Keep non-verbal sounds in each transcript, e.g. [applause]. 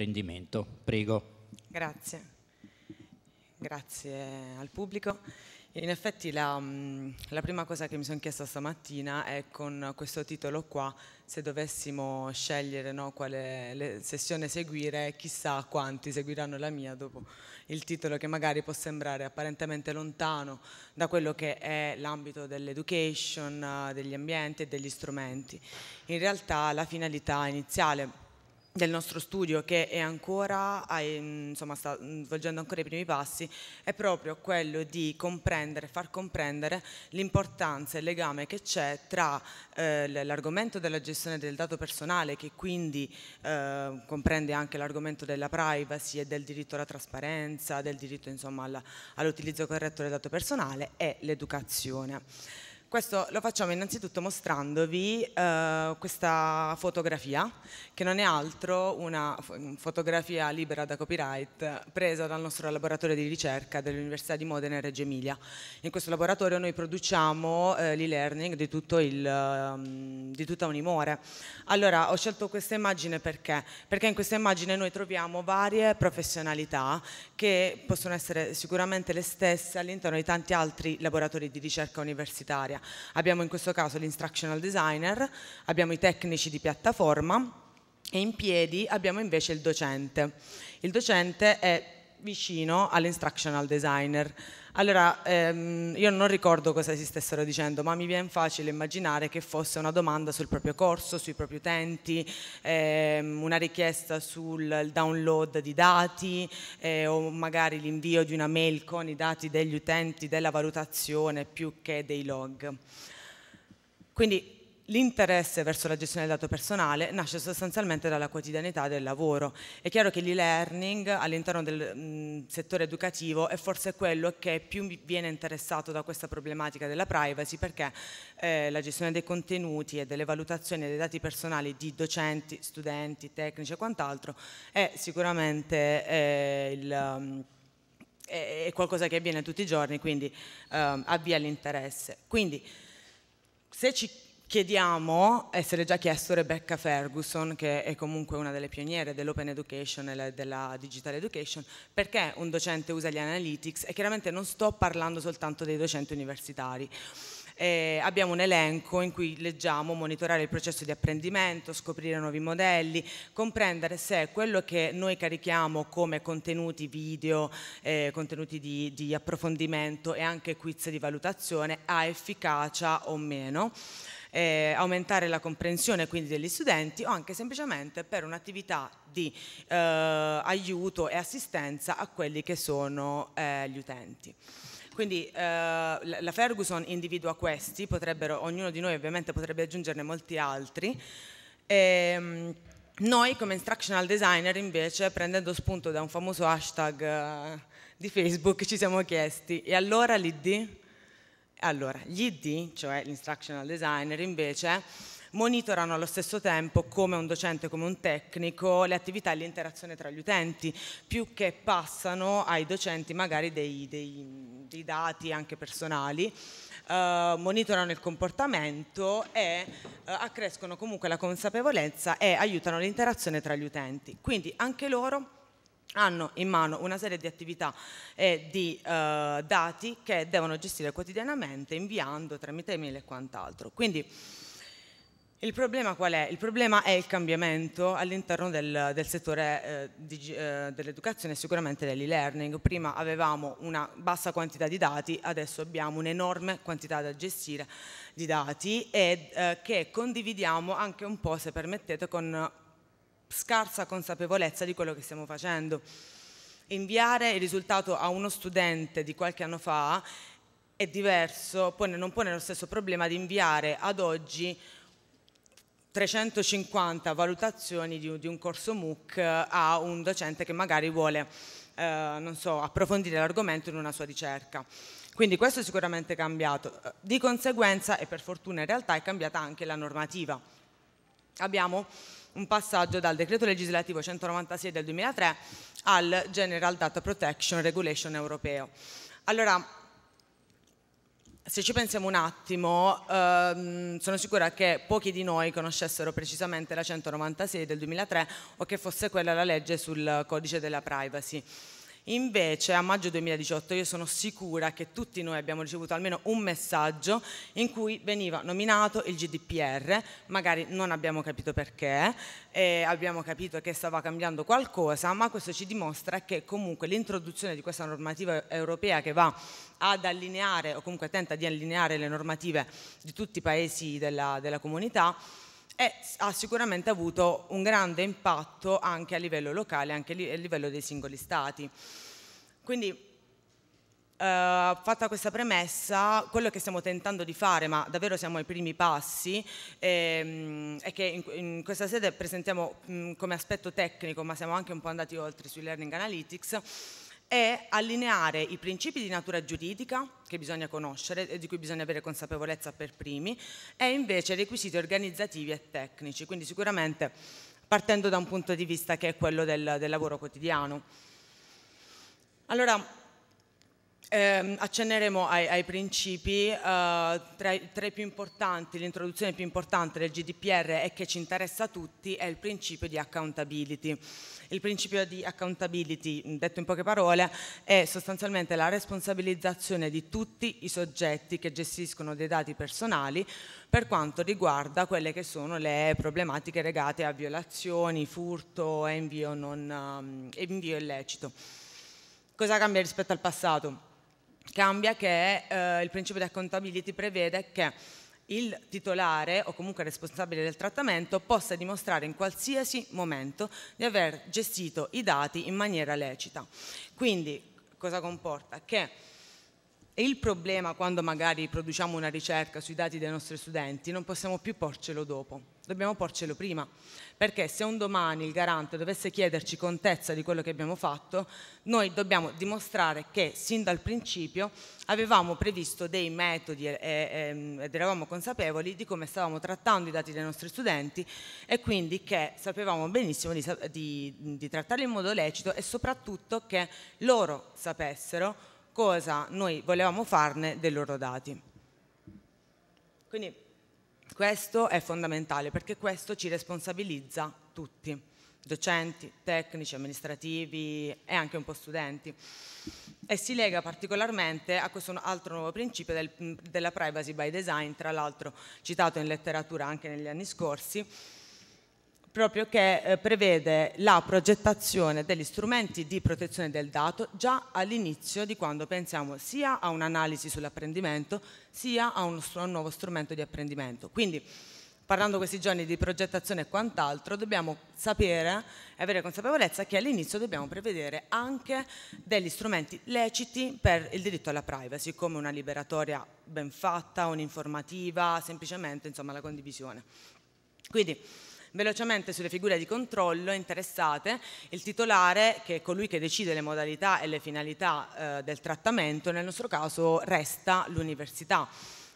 apprendimento. Prego. Grazie. Grazie al pubblico. In effetti la, mm, la, prima cosa che mi sono chiesta stamattina è con questo titolo qua, se dovessimo scegliere no, quale sessione seguire, chissà quanti seguiranno la mia dopo il titolo che magari può sembrare apparentemente lontano da quello che è l'ambito dell'education, degli ambienti e degli strumenti. In realtà la finalità iniziale del nostro studio che è ancora, insomma, sta svolgendo mm, ancora i primi passi, è proprio quello di comprendere, far comprendere l'importanza e il legame che c'è tra eh, l'argomento della gestione del dato personale, che quindi eh, comprende anche l'argomento della privacy e del diritto alla trasparenza, del diritto all'utilizzo corretto del dato personale, e l'educazione. Questo lo facciamo innanzitutto mostrandovi eh, questa fotografia, che non è altro una mm, fotografia libera da copyright presa dal nostro laboratorio di ricerca dell'Università di Modena e Reggio Emilia. In questo laboratorio noi produciamo eh, l'e-learning di, um, di, tutta Unimore. Allora, ho scelto questa immagine perché? Perché in questa immagine noi troviamo varie professionalità che possono essere sicuramente le stesse all'interno di tanti altri laboratori di ricerca universitaria tecnologia. Abbiamo in questo caso l'instructional designer, abbiamo i tecnici di piattaforma e in piedi abbiamo invece il docente. Il docente è vicino all'instructional designer. Allora, ehm, io non ricordo cosa si stessero dicendo, ma mi viene facile immaginare che fosse una domanda sul proprio corso, sui propri utenti, ehm, una richiesta sul download di dati eh, o magari l'invio di una mail con i dati degli utenti della valutazione più che dei log. Quindi L'interesse verso la gestione del dato personale nasce sostanzialmente dalla quotidianità del lavoro. È chiaro che l'e-learning all'interno del mh, settore educativo è forse quello che più viene interessato da questa problematica della privacy perché eh, la gestione dei contenuti e delle valutazioni dei dati personali di docenti, studenti, tecnici e quant'altro è sicuramente eh, il... Um, è qualcosa che avviene tutti i giorni, quindi eh, avvia l'interesse. Quindi se ci Chiediamo, e se l'è già chiesto Rebecca Ferguson, che è comunque una delle pioniere dell'open education e della digital education, perché un docente usa gli analytics e chiaramente non sto parlando soltanto dei docenti universitari. Eh, abbiamo un elenco in cui leggiamo monitorare il processo di apprendimento, scoprire nuovi modelli, comprendere se quello che noi carichiamo come contenuti video, eh, contenuti di, di approfondimento e anche quiz di valutazione ha efficacia o meno eh, aumentare la comprensione quindi degli studenti o anche semplicemente per un'attività di eh, aiuto e assistenza a quelli che sono eh, gli utenti. Quindi eh, la Ferguson individua questi, ognuno di noi ovviamente potrebbe aggiungerne molti altri. E, ehm, noi come instructional designer invece, prendendo spunto da un famoso hashtag eh, di Facebook, ci siamo chiesti, e allora l'ID? Allora, gli ID, cioè gli instructional designer, invece monitorano allo stesso tempo come un docente come un tecnico le attività e l'interazione tra gli utenti, più che passano ai docenti magari dei, dei, dei dati anche personali, eh, monitorano il comportamento e eh, accrescono comunque la consapevolezza e aiutano l'interazione tra gli utenti. Quindi anche loro hanno in mano una serie di attività e eh, di eh, dati che devono gestire quotidianamente inviando tramite email e quant'altro. Quindi il problema qual è? Il problema è il cambiamento all'interno del, del, settore eh, eh, dell'educazione e sicuramente dell'e-learning. Prima avevamo una bassa quantità di dati, adesso abbiamo un'enorme quantità da gestire di dati e eh, che condividiamo anche un po', se permettete, con scarsa consapevolezza di quello che stiamo facendo. Inviare il risultato a uno studente di qualche anno fa è diverso, pone, non pone lo stesso problema di inviare ad oggi 350 valutazioni di, di un corso MOOC a un docente che magari vuole eh, so, approfondire l'argomento in una sua ricerca. Quindi questo è sicuramente cambiato. Di conseguenza, e per fortuna in realtà, è cambiata anche la normativa. Abbiamo un passaggio dal decreto legislativo 196 del 2003 al General Data Protection Regulation europeo. Allora, se ci pensiamo un attimo, ehm, sono sicura che pochi di noi conoscessero precisamente la 196 del 2003 o che fosse quella la legge sul codice della privacy. Invece a maggio 2018 io sono sicura che tutti noi abbiamo ricevuto almeno un messaggio in cui veniva nominato il GDPR, magari non abbiamo capito perché, abbiamo capito che stava cambiando qualcosa, ma questo ci dimostra che comunque l'introduzione di questa normativa europea che va ad allineare o comunque tenta di allineare le normative di tutti i paesi della, della comunità e ha sicuramente avuto un grande impatto anche a livello locale, anche a livello dei singoli stati. Quindi Uh, fatta questa premessa, quello che stiamo tentando di fare, ma davvero siamo ai primi passi, ehm, è che in, in, questa sede presentiamo mh, come aspetto tecnico, ma siamo anche un po' andati oltre sui learning analytics, è allineare i principi di natura giuridica che bisogna conoscere e di cui bisogna avere consapevolezza per primi e invece requisiti organizzativi e tecnici, quindi sicuramente partendo da un punto di vista che è quello del, del lavoro quotidiano. Allora, eh, accenneremo ai, ai principi, eh, tra, i, tra, i più importanti, l'introduzione più importante del GDPR e che ci interessa a tutti è il principio di accountability. Il principio di accountability, detto in poche parole, è sostanzialmente la responsabilizzazione di tutti i soggetti che gestiscono dei dati personali per quanto riguarda quelle che sono le problematiche legate a violazioni, furto e invio, non, um, invio illecito. Cosa cambia rispetto al passato? cambia che eh, il principio di accountability prevede che il titolare o comunque responsabile del trattamento possa dimostrare in qualsiasi momento di aver gestito i dati in maniera lecita. Quindi cosa comporta? Che e il problema quando magari produciamo una ricerca sui dati dei nostri studenti non possiamo più porcelo dopo, dobbiamo porcelo prima, perché se un domani il garante dovesse chiederci contezza di quello che abbiamo fatto, noi dobbiamo dimostrare che sin dal principio avevamo previsto dei metodi ehm, ed eravamo consapevoli di come stavamo trattando i dati dei nostri studenti e quindi che sapevamo benissimo di, di, di trattarli in modo lecito e soprattutto che loro sapessero cosa noi volevamo farne dei loro dati. Quindi questo è fondamentale perché questo ci responsabilizza tutti, docenti, tecnici, amministrativi e anche un po' studenti. E si lega particolarmente a questo altro nuovo principio del, della privacy by design, tra l'altro citato in letteratura anche negli anni scorsi, proprio che eh, prevede la progettazione degli strumenti di protezione del dato già all'inizio di quando pensiamo sia a un'analisi sull'apprendimento sia a, un, a un nuovo strumento di apprendimento. Quindi parlando questi giorni di progettazione e quant'altro dobbiamo sapere e avere consapevolezza che all'inizio dobbiamo prevedere anche degli strumenti leciti per il diritto alla privacy come una liberatoria ben fatta, un'informativa, semplicemente insomma la condivisione. Quindi, Velocemente sulle figure di controllo interessate, il titolare, che è colui che decide le modalità e le finalità eh, del trattamento, nel nostro caso resta l'università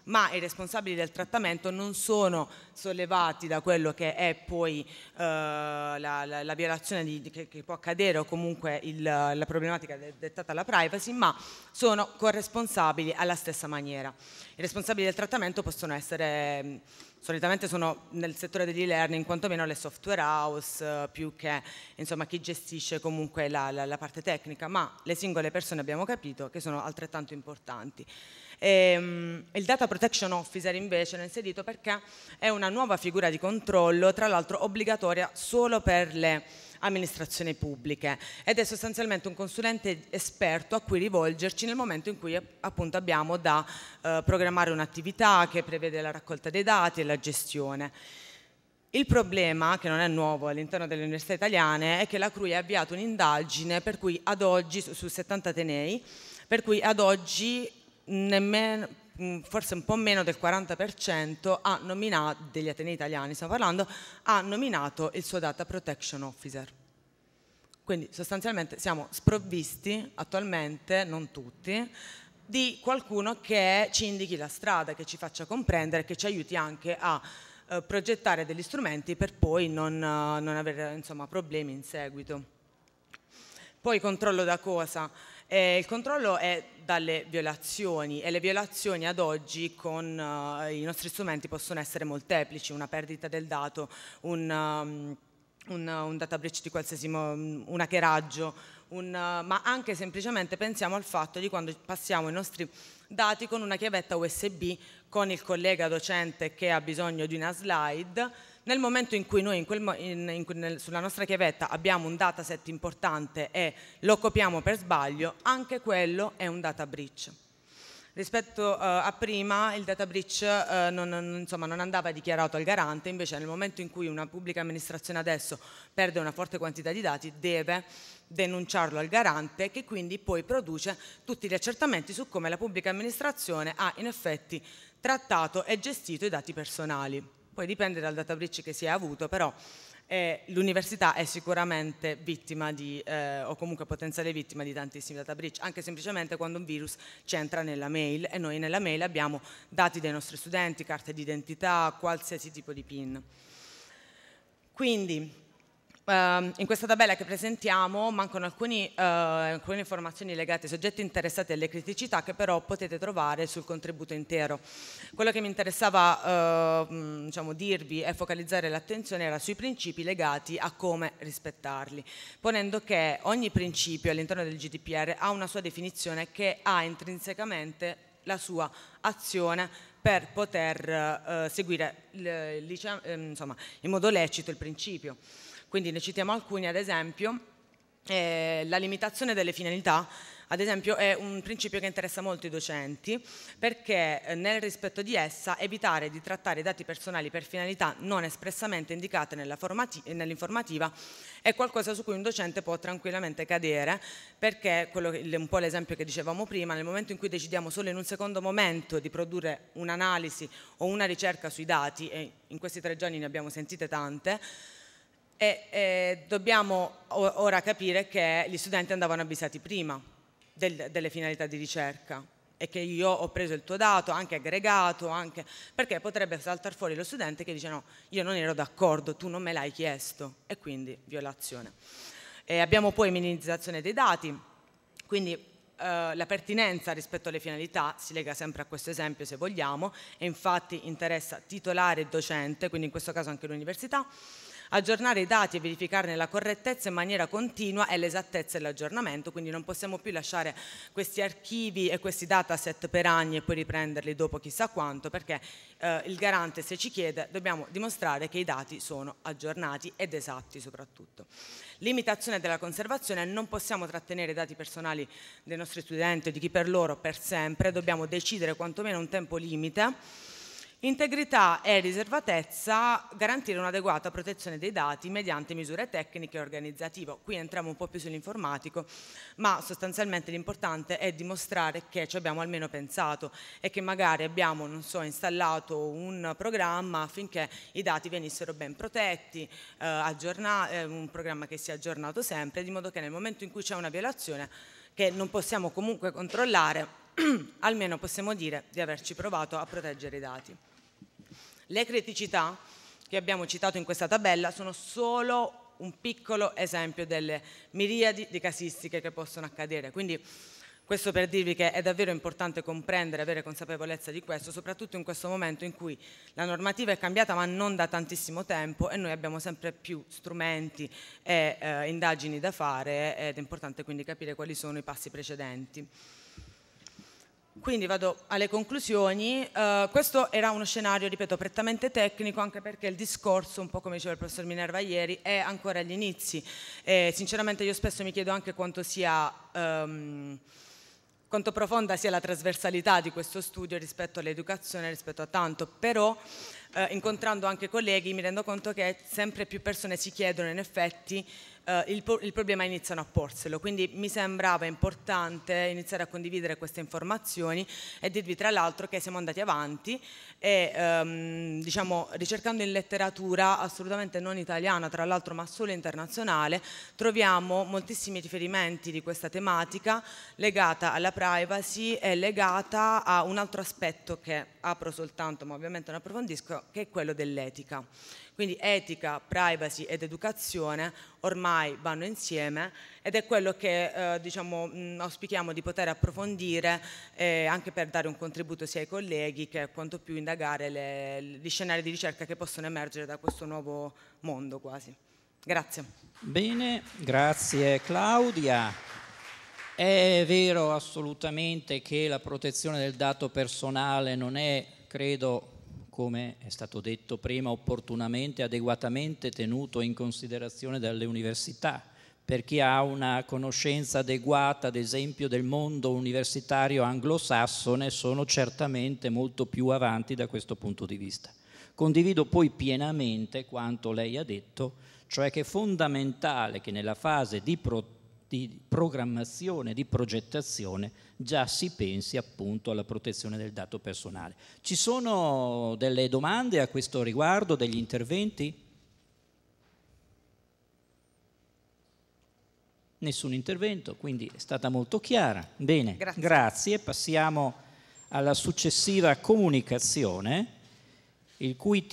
ma i responsabili del trattamento non sono sollevati da quello che è poi eh, la, la, la, violazione di, che, che, può accadere o comunque il, la problematica dettata alla privacy, ma sono corresponsabili alla stessa maniera. I responsabili del trattamento possono essere mm, solitamente sono nel settore dell'e-learning quantomeno le software house eh, più che insomma, chi gestisce comunque la, la, la parte tecnica ma le singole persone abbiamo capito che sono altrettanto importanti e, ehm, il Data Protection Officer invece l'ho inserito perché è una nuova figura di controllo, tra l'altro obbligatoria solo per le amministrazioni pubbliche ed è sostanzialmente un consulente esperto a cui rivolgerci nel momento in cui appunto abbiamo da eh, programmare un'attività che prevede la raccolta dei dati e la gestione. Il problema, che non è nuovo all'interno delle università italiane, è che la CRUI ha avviato un'indagine per cui ad oggi, su 70 Atenei, per cui ad oggi nemmeno, mm, forse un po' meno del 40% ha nominato, degli Atenei italiani stiamo parlando, ha nominato il suo data protection officer. Quindi sostanzialmente siamo sprovvisti attualmente, non tutti, di qualcuno che ci indichi la strada, che ci faccia comprendere, che ci aiuti anche a eh, progettare degli strumenti per poi non, eh, non avere insomma, problemi in seguito. Poi controllo da cosa? Eh, il controllo è dalle violazioni e le violazioni ad oggi con uh, i nostri strumenti possono essere molteplici, una perdita del dato, un, um, un, un data breach di qualsiasi, modo, un hackeraggio, un, uh, ma anche semplicemente pensiamo al fatto di quando passiamo i nostri dati con una chiavetta USB con il collega docente che ha bisogno di una slide nel momento in cui noi in mo in, in, sulla nostra chiavetta abbiamo un dataset importante e lo copiamo per sbaglio, anche quello è un data breach. Rispetto uh, a prima il data breach uh, non, non, insomma, non, andava dichiarato al garante, invece nel momento in cui una pubblica amministrazione adesso perde una forte quantità di dati deve denunciarlo al garante che quindi poi produce tutti gli accertamenti su come la pubblica amministrazione ha in effetti trattato e gestito i dati personali. Poi dipende dal data breach che si è avuto, però eh, l'università è sicuramente vittima di, eh, o comunque potenziale vittima di tantissimi data breach, anche semplicemente quando un virus ci entra nella mail e noi nella mail abbiamo dati dei nostri studenti, carte d'identità, qualsiasi tipo di PIN. Quindi Uh, in questa tabella che presentiamo mancano alcuni, uh, alcune informazioni legate ai soggetti interessati e alle criticità che però potete trovare sul contributo intero. Quello che mi interessava uh, diciamo, dirvi e focalizzare l'attenzione era sui principi legati a come rispettarli, ponendo che ogni principio all'interno del GDPR ha una sua definizione che ha intrinsecamente la sua azione per poter eh, seguire il, ehm, insomma, in modo lecito il principio. Quindi ne citiamo alcuni, ad esempio, eh, la limitazione delle finalità ad esempio è un principio che interessa molto i docenti perché eh, nel rispetto di essa evitare di trattare i dati personali per finalità non espressamente indicate nell'informativa è qualcosa su cui un docente può tranquillamente cadere perché quello, un po' l'esempio che dicevamo prima nel momento in cui decidiamo solo in un secondo momento di produrre un'analisi o una ricerca sui dati e in questi tre giorni ne abbiamo sentite tante e eh, dobbiamo ora capire che gli studenti andavano avvisati prima del, delle finalità di ricerca e che io ho preso il tuo dato, anche aggregato, anche, perché potrebbe saltare fuori lo studente che dice no, io non ero d'accordo, tu non me l'hai chiesto e quindi violazione. E abbiamo poi minimizzazione dei dati, quindi Uh, la pertinenza rispetto alle finalità si lega sempre a questo esempio se vogliamo e infatti interessa titolare e docente, quindi in questo caso anche l'università, Aggiornare i dati e verificarne la correttezza in maniera continua è l'esattezza e l'aggiornamento, quindi non possiamo più lasciare questi archivi e questi dataset per anni e poi riprenderli dopo chissà quanto, perché eh, il garante se ci chiede dobbiamo dimostrare che i dati sono aggiornati ed esatti soprattutto. Limitazione della conservazione, non possiamo trattenere i dati personali dei nostri studenti o di chi per loro per sempre, dobbiamo decidere quantomeno un tempo limite Integrità e riservatezza, garantire un'adeguata protezione dei dati mediante misure tecniche e organizzative. Qui entriamo un po' più sull'informatico, ma sostanzialmente l'importante è dimostrare che ci abbiamo almeno pensato e che magari abbiamo, non so, installato un programma affinché i dati venissero ben protetti, eh, eh, un programma che sia aggiornato sempre, di modo che nel momento in cui c'è una violazione che non possiamo comunque controllare, [clears throat] almeno possiamo dire di averci provato a proteggere i dati. Le criticità che abbiamo citato in questa tabella sono solo un piccolo esempio delle miriadi di casistiche che possono accadere. Quindi questo per dirvi che è davvero importante comprendere, avere consapevolezza di questo, soprattutto in questo momento in cui la normativa è cambiata ma non da tantissimo tempo e noi abbiamo sempre più strumenti e eh, indagini da fare ed è importante quindi capire quali sono i passi precedenti. Quindi vado alle conclusioni. Uh, questo era uno scenario, ripeto, prettamente tecnico, anche perché il discorso, un po' come diceva il professor Minerva ieri, è ancora agli inizi. E sinceramente io spesso mi chiedo anche quanto sia... Um, quanto profonda sia la trasversalità di questo studio rispetto all'educazione, rispetto a tanto, però eh, incontrando anche colleghi mi rendo conto che sempre più persone si chiedono in effetti eh, il, il, problema iniziano a porselo. Quindi mi sembrava importante iniziare a condividere queste informazioni e dirvi tra l'altro che siamo andati avanti e ehm, diciamo, ricercando in letteratura assolutamente non italiana, tra l'altro ma solo internazionale, troviamo moltissimi riferimenti di questa tematica legata alla privacy e legata a un altro aspetto che apro soltanto ma ovviamente non approfondisco, che è quello dell'etica. Quindi etica, privacy ed educazione ormai vanno insieme ed è quello che eh, diciamo, mh, mm, auspichiamo di poter approfondire eh, anche per dare un contributo sia ai colleghi che quanto più indagare le, gli scenari di ricerca che possono emergere da questo nuovo mondo quasi. Grazie. Bene, grazie Claudia. È vero assolutamente che la protezione del dato personale non è, credo, come è stato detto prima, opportunamente, adeguatamente tenuto in considerazione dalle università, per chi ha una conoscenza adeguata, ad esempio, del mondo universitario anglosassone, sono certamente molto più avanti da questo punto di vista. Condivido poi pienamente quanto lei ha detto, cioè che è fondamentale che nella fase di protezione di programmazione, di progettazione, già si pensi appunto alla protezione del dato personale. Ci sono delle domande a questo riguardo, degli interventi? Nessun intervento, quindi è stata molto chiara. Bene, grazie. grazie. Passiamo alla successiva comunicazione, il cui titolo...